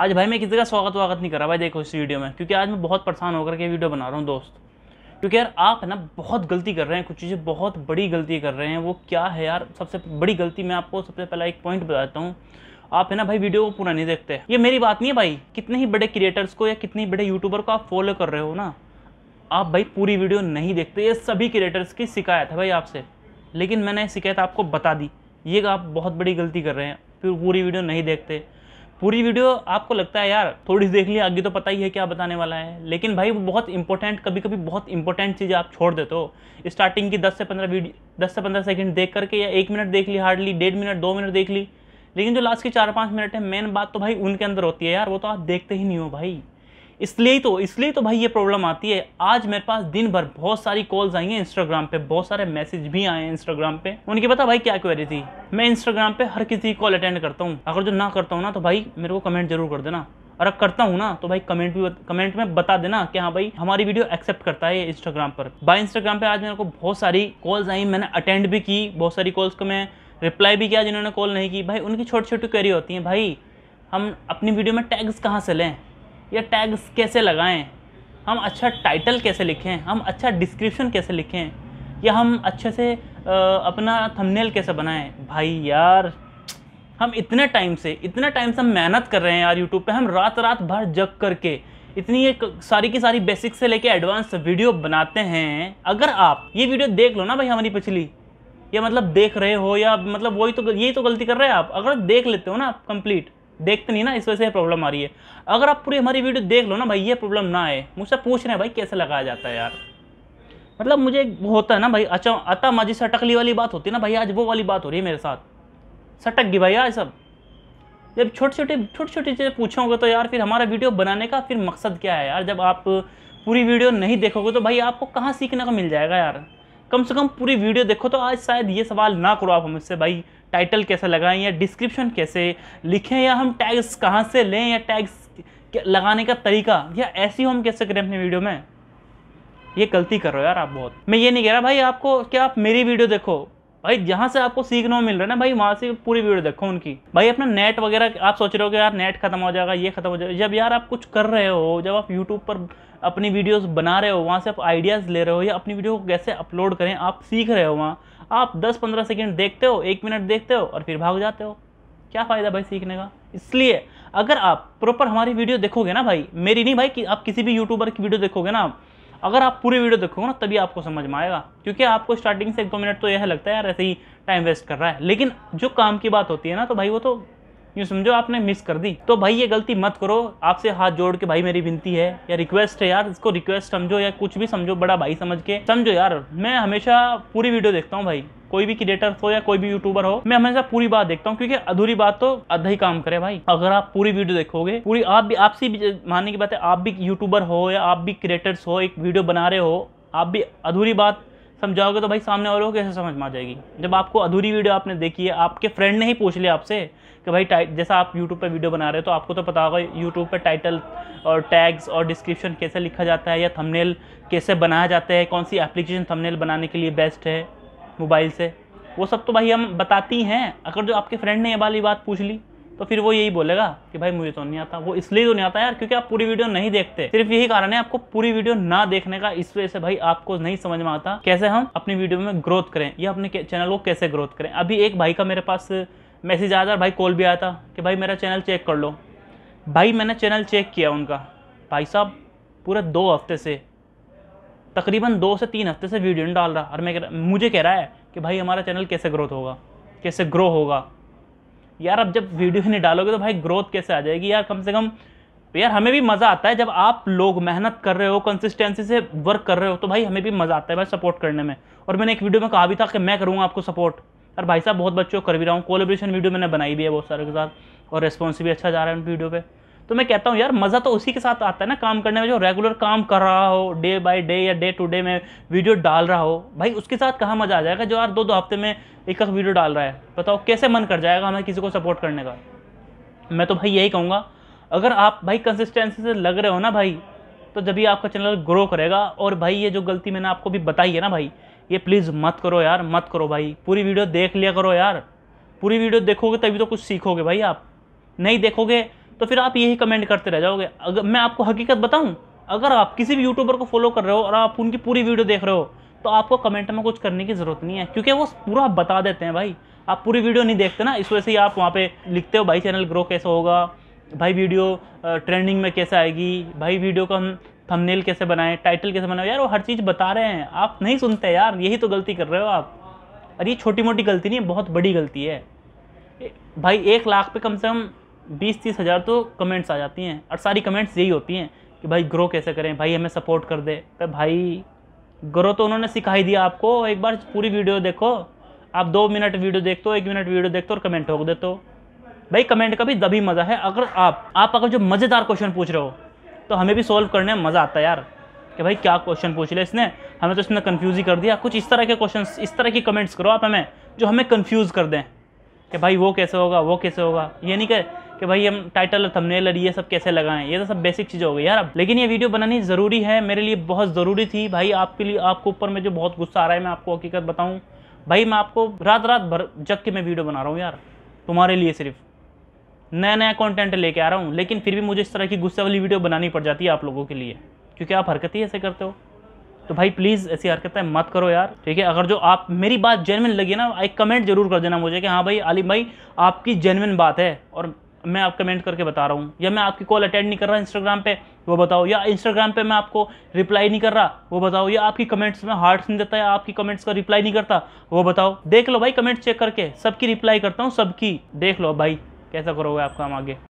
आज भाई मैं किसी का स्वागत वागत नहीं कर रहा भाई देखो इस वीडियो में क्योंकि आज मैं बहुत परेशान होकर के वीडियो बना रहा हूँ दोस्त क्योंकि यार आप है ना बहुत गलती कर रहे हैं कुछ चीज़ें बहुत बड़ी गलती कर रहे हैं वो क्या है यार सबसे बड़ी गलती मैं आपको सबसे पहला एक पॉइंट बताता हूँ आप है ना भाई वीडियो को पूरा नहीं देखते ये मेरी बात नहीं है भाई कितने ही बड़े क्रिएटर्स को या कितने ही बड़े यूट्यूबर को आप फॉलो कर रहे हो ना आप भाई पूरी वीडियो नहीं देखते ये सभी क्रिएटर्स की शिकायत है भाई आपसे लेकिन मैंने शिकायत आपको बता दी ये आप बहुत बड़ी गलती कर रहे हैं फिर पूरी वीडियो नहीं देखते पूरी वीडियो आपको लगता है यार थोड़ी देख ली आगे तो पता ही है क्या बताने वाला है लेकिन भाई वो बहुत इंपॉर्टेंट कभी कभी बहुत इंपॉर्टेंट चीज़ें आप छोड़ देते हो स्टार्टिंग की 10 से 15 वीडियो 10 से 15 सेकंड देख करके या एक मिनट देख ली हार्डली डेढ़ मिनट दो मिनट देख ली लेकिन जो लास्ट के चार पाँच मिनट है मेन बात तो भाई उनके अंदर होती है यार वो तो आप देखते ही नहीं हो भाई इसलिए तो इसलिए तो भाई ये प्रॉब्लम आती है आज मेरे पास दिन भर बहुत सारी कॉल्स आई हैं इंस्टाग्राम पे बहुत सारे मैसेज भी आए हैं इंस्टाग्राम पे उनकी पता भाई क्या क्वेरी थी मैं इंस्टाग्राम पे हर किसी कॉल अटेंड करता हूँ अगर जो ना करता हूँ ना तो भाई मेरे को कमेंट जरूर कर देना और अब करता हूँ ना तो भाई कमेंट भी कमेंट में बता देना कि हाँ भाई हमारी वीडियो एक्सेप्ट करता है इंस्टाग्राम पर भाई इंस्टाग्राम पे आज मेरे को बहुत सारी कॉल्स आई मैंने अटेंड भी की बहुत सारी कॉल्स को मैं रिप्लाई भी किया जिन्होंने कॉल नहीं की भाई उनकी छोटी छोटी क्वेरी होती हैं भाई हम अपनी वीडियो में टैग्स कहाँ से लें या टैग्स कैसे लगाएं हम अच्छा टाइटल कैसे लिखें हम अच्छा डिस्क्रिप्शन कैसे लिखें या हम अच्छे से अपना थंबनेल कैसे बनाएं भाई यार हम इतने टाइम से इतने टाइम से हम मेहनत कर रहे हैं यार यूट्यूब पे हम रात रात भर जग करके इतनी एक सारी की सारी बेसिक से लेके एडवांस वीडियो बनाते हैं अगर आप ये वीडियो देख लो ना भाई हमारी पिछली या मतलब देख रहे हो या मतलब वही तो यही तो गलती कर रहे हैं आप अगर देख लेते हो ना आप कंप्लीट देखते नहीं ना इस वजह से प्रॉब्लम आ रही है अगर आप पूरी हमारी वीडियो देख लो ना भाई ये प्रॉब्लम ना आए मुझसे पूछ रहे हैं भाई कैसे लगाया जाता है यार मतलब मुझे होता है ना भाई अच्छा अता माजी सटकली वाली बात होती है ना भाई आज वो वाली बात हो रही है मेरे साथ सटक गई भाई यार सब जब छोटी छोटी छोटी छोटी चीज़ें पूछोगे तो यार फिर हमारा वीडियो बनाने का फिर मकसद क्या है यार जब आप पूरी वीडियो नहीं देखोगे तो भाई आपको कहाँ सीखने को मिल जाएगा यार कम से कम पूरी वीडियो देखो तो आज शायद ये सवाल ना करो आप हमसे भाई टाइटल कैसे लगाएं या डिस्क्रिप्शन कैसे लिखें या हम टैग्स कहाँ से लें या टैग्स लगाने का तरीका या ऐसी हम कैसे करें अपने वीडियो में ये गलती कर रहे हो यार आप बहुत मैं ये नहीं कह रहा भाई आपको क्या आप मेरी वीडियो देखो भाई जहाँ से आपको सीखने को मिल रहा है ना भाई वहाँ से पूरी वीडियो देखो उनकी भाई अपना नेट वगैरह आप सोच रहे हो कि यार नेट खत्म हो जाएगा ये खत्म हो जाएगा जब यार आप कुछ कर रहे हो जब आप यूट्यूब पर अपनी वीडियोस बना रहे हो वहाँ से आप आइडियाज़ ले रहे हो या अपनी वीडियो को कैसे अपलोड करें आप सीख रहे हो वहाँ आप 10-15 सेकेंड देखते हो एक मिनट देखते हो और फिर भाग जाते हो क्या फ़ायदा भाई सीखने का इसलिए अगर आप प्रॉपर हमारी वीडियो देखोगे ना भाई मेरी नहीं भाई कि आप किसी भी यूट्यूबर की वीडियो देखोगे ना अगर आप पूरी वीडियो देखोगे ना तभी आपको समझ में आएगा क्योंकि आपको स्टार्टिंग से एक दो मिनट तो यह लगता है यार ऐसे ही टाइम वेस्ट कर रहा है लेकिन जो काम की बात होती है ना तो भाई वो तो यूँ समझो आपने मिस कर दी तो भाई ये गलती मत करो आपसे हाथ जोड़ के भाई मेरी विनती है या रिक्वेस्ट है यार इसको रिक्वेस्ट समझो या कुछ भी समझो बड़ा भाई समझ के समझो यार मैं हमेशा पूरी वीडियो देखता हूँ भाई कोई भी क्रिएटर हो या कोई भी यूट्यूबर हो मैं हमेशा पूरी बात देखता हूँ क्योंकि अधूरी बात तो आधा ही काम करे भाई अगर आप पूरी वीडियो देखोगे पूरी आप भी आपसी मानने की बात है आप भी यूट्यूबर हो या आप भी क्रिएटर्स हो एक वीडियो बना रहे हो आप भी अधूरी बात समझाओगे तो भाई सामने वालों को कैसे समझ में आ जाएगी जब आपको अधूरी वीडियो आपने देखी है आपके फ्रेंड ने ही पूछ लिया आपसे कि भाई जैसा आप यूट्यूब पर वीडियो बना रहे हो तो आपको तो पता होगा यूट्यूब पर टाइटल और टैग्स और डिस्क्रिप्शन कैसे लिखा जाता है या थंबनेल कैसे बनाया जाता है कौन सी एप्लीकेशन थंबनेल बनाने के लिए बेस्ट है मोबाइल से वो सब तो भाई हम बताती हैं अगर जो आपके फ्रेंड ने ये वाली बात पूछ ली तो फिर वो यही बोलेगा कि भाई मुझे तो नहीं आता वो इसलिए तो नहीं आता यार क्योंकि आप पूरी वीडियो नहीं देखते सिर्फ यही कारण है आपको पूरी वीडियो ना देखने का इस वजह से भाई आपको नहीं समझ में आता कैसे हम अपनी वीडियो में ग्रोथ करें या अपने चैनल को कैसे ग्रोथ करें अभी एक भाई का मेरे पास मैसेज आया था भाई कॉल भी आया था कि भाई मेरा चैनल चेक कर लो भाई मैंने चैनल चेक किया उनका भाई साहब पूरे दो हफ्ते से तकरीबन दो से तीन हफ्ते से वीडियो नहीं डाल रहा और मैं मुझे कह रहा है कि भाई हमारा चैनल कैसे ग्रोथ होगा कैसे ग्रो होगा यार अब जब वीडियो नहीं डालोगे तो भाई ग्रोथ कैसे आ जाएगी यार कम से कम यार हमें भी मज़ा आता है जब आप लोग मेहनत कर रहे हो कंसिस्टेंसी से वर्क कर रहे हो तो भाई हमें भी मज़ा आता है भाई सपोर्ट करने में और मैंने एक वीडियो में कहा भी था कि मैं करूँगा आपको सपोर्ट यार भाई साहब बहुत बच्चों कर भी रहा हूँ कोलेब्रेशन वीडियो मैंने बनाई भी है बहुत सारे के साथ और रेस्पॉन्स भी अच्छा जा रहा है उन वीडियो पर तो मैं कहता हूँ यार मज़ा तो उसी के साथ आता है ना काम करने में जो रेगुलर काम कर रहा हो डे बाई डे या डे टू डे में वीडियो डाल रहा हो भाई उसके साथ कहाँ मज़ा आ जाएगा जो यार दो दो हफ्ते में एक एक वीडियो डाल रहा है बताओ कैसे मन कर जाएगा हमें किसी को सपोर्ट करने का मैं तो भाई यही कहूँगा अगर आप भाई कंसिस्टेंसी से लग रहे हो ना भाई तो जब भी आपका चैनल ग्रो करेगा और भाई ये जो गलती मैंने आपको भी बताई है ना भाई ये प्लीज़ मत करो यार मत करो भाई पूरी वीडियो देख लिया करो यार पूरी वीडियो देखोगे तभी तो कुछ सीखोगे भाई आप नहीं देखोगे तो फिर आप यही कमेंट करते रह जाओगे अगर मैं आपको हकीकत बताऊँ अगर आप किसी भी यूट्यूबर को फॉलो कर रहे हो और आप उनकी पूरी वीडियो देख रहे हो तो आपको कमेंट में कुछ करने की ज़रूरत नहीं है क्योंकि वो पूरा बता देते हैं भाई आप पूरी वीडियो नहीं देखते ना इस वजह से ही आप वहाँ पर लिखते हो भाई चैनल ग्रो कैसे होगा भाई वीडियो ट्रेंडिंग में कैसे आएगी भाई वीडियो का हम थंबनेल कैसे बनाएं टाइटल कैसे बनाएं यार वो हर चीज़ बता रहे हैं आप नहीं सुनते यार यही तो गलती कर रहे हो आप अरे ये छोटी मोटी गलती नहीं है बहुत बड़ी गलती है भाई एक लाख पे कम से कम बीस तीस हज़ार तो कमेंट्स आ जाती हैं और सारी कमेंट्स यही होती हैं कि भाई ग्रो कैसे करें भाई हमें सपोर्ट कर दे पर भाई ग्रो तो उन्होंने सिखा ही दिया आपको एक बार पूरी वीडियो देखो आप दो मिनट वीडियो देखते हो एक मिनट वीडियो देखते हो और कमेंट ठोक देते हो भाई कमेंट का भी दबी मज़ा है अगर आप आप अगर जो मज़ेदार क्वेश्चन पूछ रहे हो तो हमें भी सॉल्व करने में मज़ा आता है यार कि भाई क्या क्वेश्चन पूछ लिया इसने हमें तो इसने कन्फ्यूज़ ही कर दिया कुछ इस तरह के क्वेश्चन इस तरह की कमेंट्स करो आप हमें जो हमें कन्फ्यूज़ कर दें कि भाई वो कैसे होगा वो कैसे होगा ये नहीं कहे कि भाई हम टाइटल और थंबनेल और ये सब कैसे लगाएं ये तो सब बेसिक चीज़ हो गई यार अब लेकिन ये वीडियो बनानी ज़रूरी है मेरे लिए बहुत ज़रूरी थी भाई आपके लिए आपके ऊपर में जो बहुत गुस्सा आ रहा है मैं आपको हकीकत बताऊँ भाई मैं आपको रात रात भर जग के मैं वीडियो बना रहा हूँ यार तुम्हारे लिए सिर्फ नया नया कॉन्टेंट लेके आ रहा हूँ लेकिन फिर भी मुझे इस तरह की गुस्से वाली वीडियो बनानी पड़ जाती है आप लोगों के लिए क्योंकि आप हरकत ही ऐसे करते हो तो भाई प्लीज़ ऐसी हरकतें मत करो यार ठीक है अगर जो आप मेरी बात जेनविन लगी ना एक कमेंट जरूर कर देना मुझे कि हाँ भाई आलिम भाई आपकी जेनविन बात है और मैं आप कमेंट करके बता रहा हूँ या मैं आपकी कॉल अटेंड नहीं कर रहा इंस्टाग्राम पे वो बताओ या इंस्टाग्राम पे मैं आपको रिप्लाई नहीं कर रहा वो बताओ या आपकी कमेंट्स में हार्ट्स नहीं देता या आपकी कमेंट्स का रिप्लाई नहीं करता वो बताओ देख लो भाई कमेंट्स चेक करके सबकी रिप्लाई करता हूँ सबकी देख लो भाई कैसा करोगे आपका हम आगे